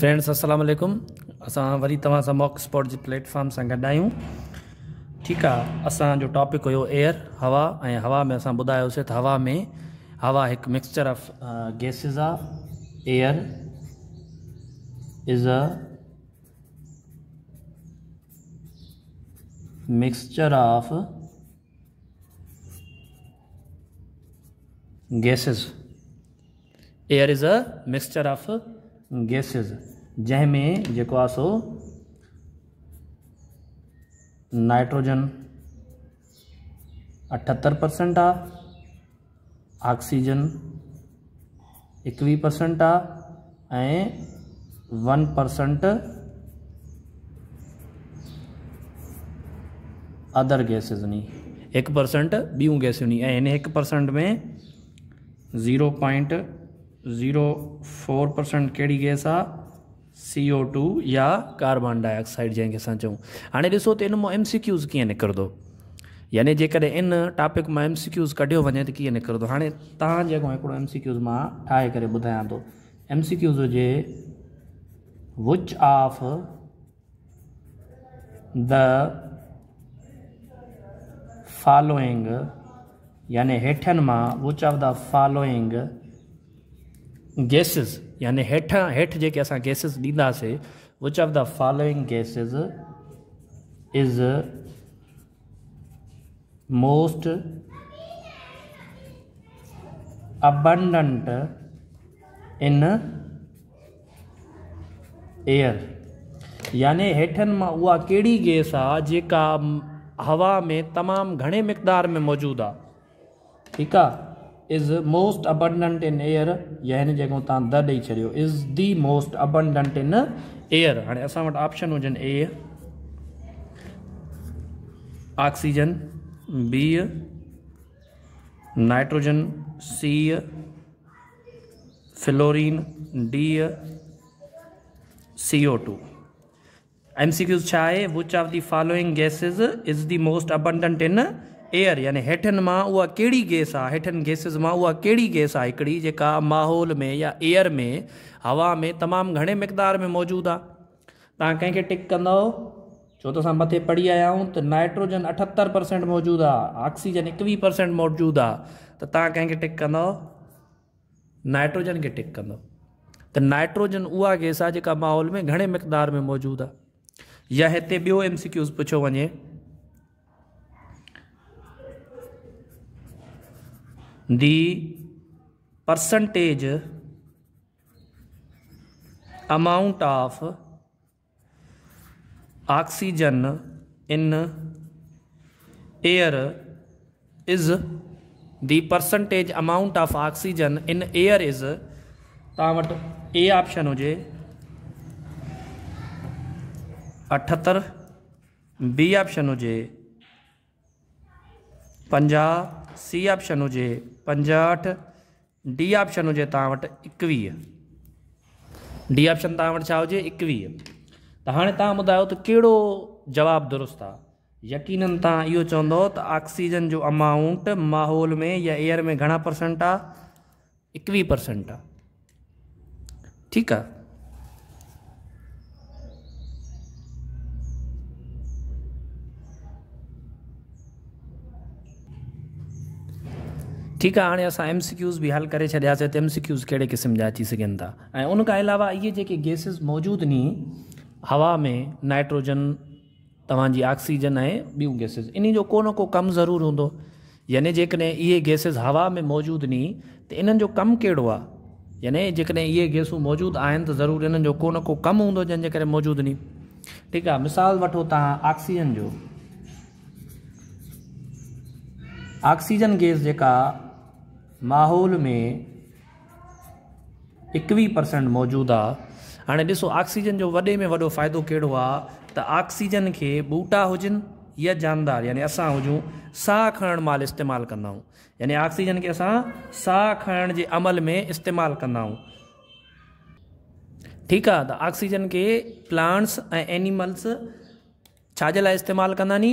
friends असलम अस वरी तव्हां मॉक स्पोर्ट जी प्लेटफॉर्म से गॾु ठीक ठीकु आहे टॉपिक हो एयर हवा ए हवा में असाया ॿुधायोसीं हवा में हवा एक मिक्सचर ऑफ गैसिस आहे air is a mixture of gases air is a mixture of gases जैमें जो आसो सो नाइट्रोजन अठहत्तर परसेंट आहे ऑक्सीजन परसेंट आन वन परसेंट अदर गैसेस नी एक परसेंट बी गैस नी एक परसेंट में zero point zero four percent कड़ी गैस आ सी ओ टू या कार्बन डाइऑक्साइड जंहिंखे असां चऊं हाणे ॾिसो त इन एम सी क्यूज़ कीअं निकिरंदो यानी जेकॾहिं इन टॉपिक में एम सी क्यूज़ कढियो वञे त कीअं निकिरंदो हाणे तव्हांजे एम सी क्यूज़ मां ठाहे करे ॿुधायां थो एम सी क्यूज़ हुजे विच ऑफ द फॉलोइंग यानी हेठनि मां which of the following gases यानी हेठा हेठि जेके अस गैसिस ॾींदासीं which of the following gases is most abundant in air यानी हेठनि मां उहा कहिड़ी गैस आहे जेका हवा में तमाम घने मकदार में मौजूद आ ठीकु आहे is most abundant in air यानी जेको तुम द ॾेई छॾियो is the most abundant in air हाँ असां ऑप्शन हुजनि A oxygen B nitrogen C fluorine D C O two M C Qs छा आहे which of the following gases is the most abundant in air यानी हेठनि मां उहा कहिड़ी गैस आहे हेठनि गैसिस मां उहा कहिड़ी गैस आहे हिकिड़ी माहौल में या एयर में हवा में तमाम घने मकदार में मौजूद आहे तव्हां कंहिंखे टिक कंदव छो त असां मथे पढ़ी आया आहियूं त नाइट्रोजन अठहत्तर परसेंट मौजूद आ ऑक्सीजन एक्वी परसेंट मौजूद आ त तव्हां कंहिंखे टिक कंदव नाइट्रोजन के टिक कौ तो नाइट्रोजन उहा गैस आहे जेका माहौल में घने मकदार में मौजूद आ या इतने बो एम सी क्यूज़ पुछियो वञे the percentage amount of oxygen in air is the percentage amount of oxygen in air is तावट ए ऑप्शन हो जे अठहत्तर बी ऑप्शन हो जे पंजाह सी ऑप्शन हुजे पंजहठ डी ऑप्शन हुजे तव्हां वटि डी ऑप्शन तव्हां वटि छा हुजे एकवीह तो त हाणे तव्हां दुरुस्त आ यकीननि तो इहो तो ऑक्सीजन जो अमाउंट माहौल में या एयर में घणा परसेंट आहे एकवीह परसेंट आ ठीकु आहे ठीक है हाँ अस एम सिक्यूज भी बि हल करे एम सिक्यूज़ तो कड़े क़िस्म जा अची सघनि था ऐं उन खां अलावा इहे जेके गैसिस मौजूदु नी हवा में नाइट्रोजन तवी ऑक्सीजन ऐं ॿियूं गैसिस इन को न को कमु ज़रूरु हूंदो यानी जेकॾहिं इहे हवा में मौजूद नी तो इन कम कड़ो आ आहे यानी जेकॾहिं इहे गैसूं मौजूदु आहिनि त ज़रूरु इन्हनि जो को न को कमु हूंदो जंहिंजे करे मौजूदु नी ठीक आहे मिसाल वो तक्सीजन जो ऑक्सीजन गैस जेका माहौल में एकवीह परसेंट मौजूद आ हाँ ऐसो ऑक्सीजन जो वॾे में वॾो फ़ाइदो कहिड़ो आहे ऑक्सीजन खे ॿूटा हुजनि या जानदार यानी अस हुजूं साह खणण महिल इस्तेमालु कंदा यानी ऑक्सीजन के अस साह खणण जे अमल में इस्तेमाल कंदा ठीक ठीकु ऑक्सीजन के प्लांट्स ऐं एनिमल्स छाजे लाइ इस्तेमालु कंदा नी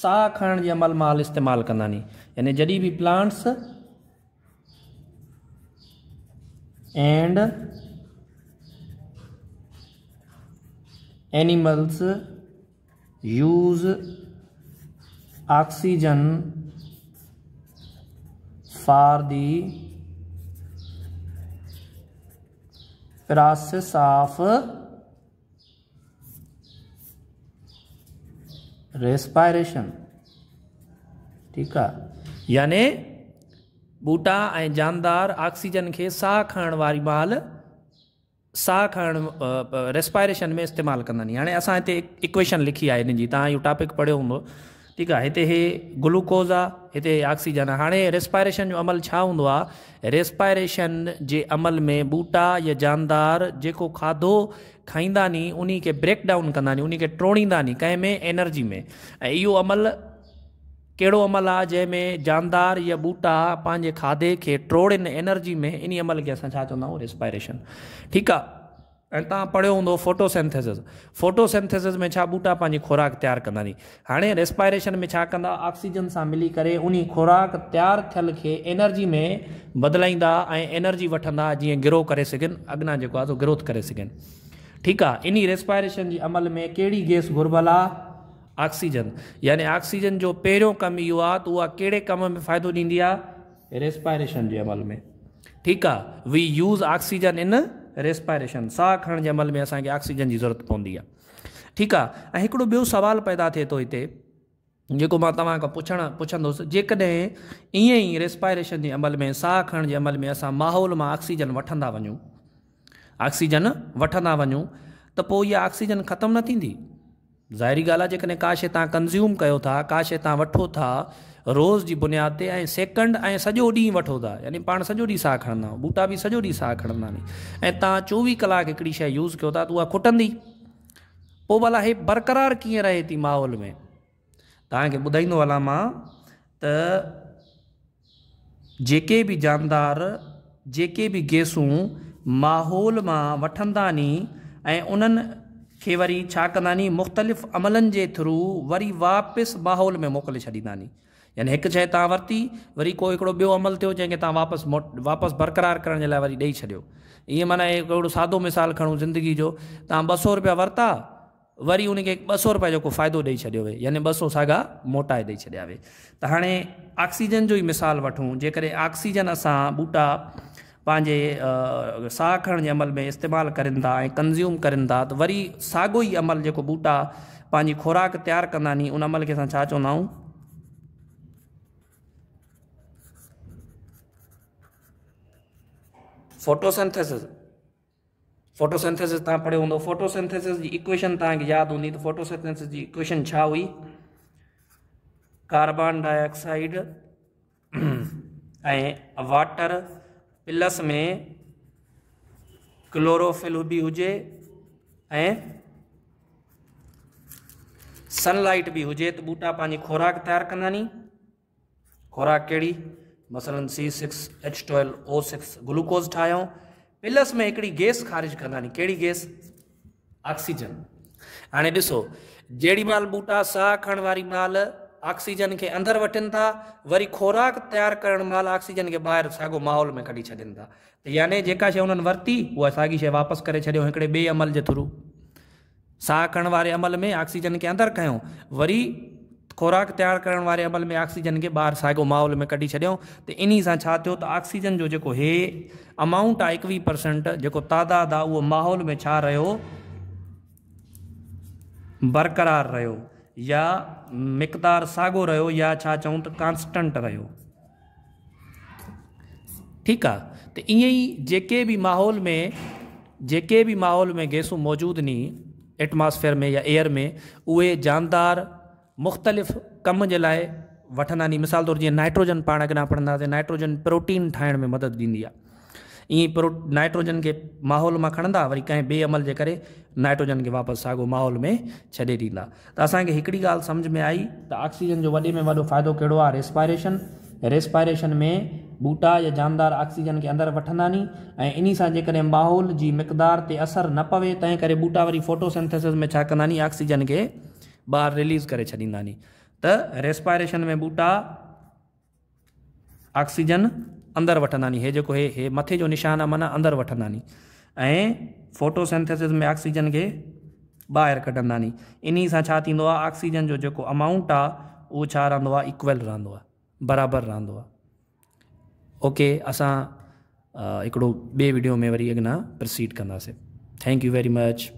साह खणण अमल माल इस्तेमालु कंदा नी यानी जॾहिं बि plants and animals use oxygen for the process of respiration ठीक है यानी बूटा ऐं जानदार ऑक्सीजन खे साहु खणणु वारी माल साहु खणणु रेस्पायरेशन में इस्तेमालु कंदा नी हाणे असां हिते इक्वेशन लिखी आहे हिन जी तव्हां इहो टॉपिक पढ़ियो हूंदो ठीकु आहे हिते इहे ग्लूकोज़ आहे हिते ऑक्सीजन आहे हाणे रेस्पाइरेशन जो अमल छा हूंदो आहे रेस्पाइरेशन जे अमल में बूटा या जानदार जेको खाधो खाईंदा नी उन खे ब्रेक डाउन कंदा नी उन खे ट्रोणींदा नी कंहिं में एनर्जी में ऐं इहो अमल कड़ो अमल आ जंहिंमें जानदार या बूटा पंहिंजे खाधे खे ट्रोड़नि एनर्जी में इन अमल के असां छा चवंदा आहियूं रिस्पायरेशन ठीकु आहे ऐं तव्हां पढ़ियो हूंदो फोटोसेंथेसिस फोटोसेंथेसिस में बूटा ॿूटा पंहिंजी ख़ुराक तयारु कंदा नी हाणे रेस्पायरेशन में छा कंदा ऑक्सीजन सां मिली करे उन ख़ुराक तयारु थियल खे एनर्जी में बदलाइंदा एनर्जी वा जीअं ग्रो कर सघनि अॻियां जेको ग्रोथ कर सघनि ठीकु आहे इन रेस्पायरेशन जे अमल में कड़ी गैस घुर्बल आ ऑक्सीजन यानि ऑक्सीजन जो पहिरियों कमु इहो उहा कहिड़े कम में फ़ाइदो ॾींदी आहे रेस्पायरेशन जे अमल में ठीकु आहे we use oxygen in respiration साह खणण जे अमल में असांखे ऑक्सीजन जी ज़रूरत पवंदी आहे ठीकु आहे ऐं हिकिड़ो ॿियो सुवालु पैदा थिए थो हिते जेको मां तव्हां खां पुछण पुछंदुसि जेकॾहिं ईअं ई रेस्पायरेशन जे अमल में साह खणण जे अमल में असां माहौल मां ऑक्सीजन वठंदा वञूं ऑक्सीजन वठंदा वञूं त पोइ इहा ऑक्सीजन ख़तमु न थींदी ज़ाहिरी गाल आहे जेकॾहिं का कंज़्यूम कयो था का शइ तव्हां था रोज़ की बुनियाद ते ऐं सेकंड ऐं सॼो था यानी पा सॼो ॾींहुं साह खणंदा आहियूं ॿूटा बि सॼो ॾींहुं साह खणंदा आहिनि ऐं तव्हां चोवीह कलाक हिकिड़ी शइ यूज़ कयो था त खुटंदी पोइ भला हे बरक़रार कीअं रहे थी माहौल में तव्हांखे ॿुधाईंदो हलां जेके बि जानदार जेके भी गैसूं माहौल में वा नी खे वरी छा कंदा कंदानी मुख़्तलिफ़ अमलनि जे थ्रू वरी वापसि माहौल में मोकिले छॾींदा छॾींदानी यानी हिकु शइ तव्हां वरिती वरी को हिकिड़ो ॿियो अमल थियो जंहिंखे तव्हां वापसि मो वापसि बरक़रारु करण जे लाइ वरी ॾेई छॾियो ईअं माना हिकिड़ो सादो मिसाल खणूं ज़िंदगी जो तव्हां ॿ सौ रुपिया वरिता वरी उनखे ॿ सौ रुपया जेको फ़ाइदो ॾेई छॾियो वे यानी ॿ सौ साॻा मोटाए ॾेई छॾिया वे त हाणे ऑक्सीजन जो ई मिसाल वठूं जेकॾहिं ऑक्सीजन असां ॿूटा पंहिंजे साह खणण जे अमल में इस्तेमालु करनि था ऐं कंज़्यूम करनि था त वरी साॻियो ई अमल जेको ॿूटा पंहिंजी ख़ुराक तयारु कंदा नी उन अमल खे असां छा चवंदा आहियूं फोटोसिंथेसिस फोटोसिंथेसिस तव्हां पढ़ियो हूंदो फोटोसिंथेसिस जी इक्वेशन तव्हांखे यादि हूंदी त फोटोसिंथेसिस जी इक्वेशन छा हुई कार्बन डाइऑक्साइड ऐं वाटर प्लस में क्लोरोफिल भी हुए सनलाइट भी हुजे त तो ॿूटा पंहिंजी ख़ुराक तयारु कंदा नी ख़ुराक कहिड़ी मसलन C six H twelve O six glucose ठाहियूं प्लस में हिकिड़ी गैस ख़ारिज कंदा नी कहिड़ी गैस ऑक्सीजन हाँ ऐसो जेॾी महिल बूटा साह खण माल ऑक्सीजन के अंदर वठनि था वरी ख़ुराक तैयार करण महिल ऑक्सीजन के ॿाहिरि सागो माहौल में कढी छॾनि था यानी जेका शइ उन्हनि वरिती उहा साॻी शइ वापसि करे छॾियो हिकिड़े ॿिए अमल के थ्रू साह खणण वारे अमल में ऑक्सीजन के अंदर खयों वरी ख़ुराक तैयार करण वारे अमल में ऑक्सीजन के ॿाहिरि सागो माहौल में कढी छॾियऊं तो इन से ऑक्सीजन जो जेको हे अमाउंट आहे परसेंट जो तादाद आ उहो माहौल में छा बरक़रार रहियो या मकदार साॻियो रो या छा चऊं त कांस्टंट रहियो ठीकु आहे त ईअं ई जेके बि माहौल में जेके भी माहौल में गैसूं मौजूद नी एटमॉस्फेयर में या एयर में उ जानदार मुख़्तलिफ़ कम जे लाइ वठंदा नी मिसाल तौर जो नाइट्रोजन पा अगर पढ़ंदासीं नाइट्रोजन प्रोटीन ठाहिण में मदद ॾींदी है ईअं प्रो नाइट्रोजन के माहौल में खणंदा वरी कंहिं ॿिए अमल जे करे नाइट्रोजन खे वापसि साॻियो माहौल में छॾे ॾींदा त असांखे हिकिड़ी ॻाल्हि सम्झ में आई त ऑक्सीजन जो वॾे में वॾो फ़ाइदो कहिड़ो आहे रेस्पायरेशन रेस्पायरेशन में बूटा या जानदार ऑक्सीजन खे अंदरि वठंदा नी ऐं इन सां जेकॾहिं माहौल जी मकदार ते असरु न पवे तंहिं करे ॿूटा वरी फोटोसिंथेसिस में छा कंदा नी ऑक्सीजन खे ॿाहिरि रिलीज़ करे छॾींदा नी त रेस्पायरेशन में बूटा ऑक्सीजन अंदर वठंदानी हे जो हे हे मथे जो निशान है माना अंदर वठंदानी ए फोटोसेंथेसिस में ऑक्सीजन के बहर कटंदा इन सां ऑक्सीजन जो जेको अमाउंट आहे उहो छा रहंदो आहे इक्वल रहंदो ओके असां हिकिड़ो वीडियो में वरी अगना प्रसीड कंदासीं थैंक यू वेरी मच